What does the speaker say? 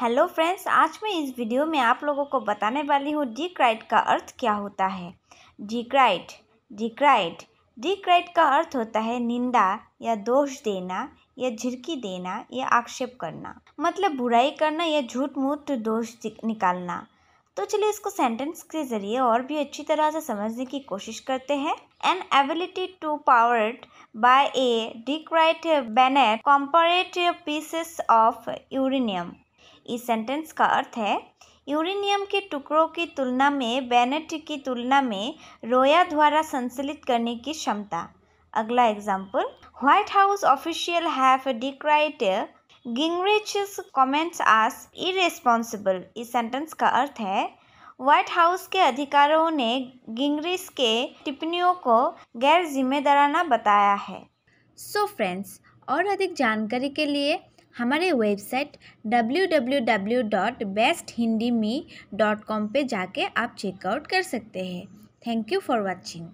hello friends आज मैं इस वीडियो में आप लोगों को बताने वाली हूँ डिक्राइट का अर्थ क्या होता है डिक्राइट डिक्राइट डिक्राइट का अर्थ होता है निंदा या दोष देना या झिरकी देना या आक्षेप करना मतलब बुराई करना या झूठ मूठ दोष निकालना तो चलिए इसको सेंटेंस के जरिए और भी अच्छी तरह से समझने की कोशिश करते हैं an ability to power by a decried Bennett compared pieces of uranium इस सेंटेंस का अर्थ है यूरेनियम के टुकड़ों की तुलना में बैनेट की तुलना में रोया द्वारा संचलित करने की क्षमता अगला example White House official have decried Gingrich comments as irresponsible इस सेंटेंस का अर्थ है व्हाइट हाउस के अधिकारों ने गिंगरिच के टिप्पणियों को गैर जिम्मेदाराना बताया है सो so फ्रेंड्स और अधिक जानकारी के लिए हमारे website W W W dot best Hindi me dot com पर जाके आप चेकआउट कर सकते हैं थैंक यू फॉर वॉचिंग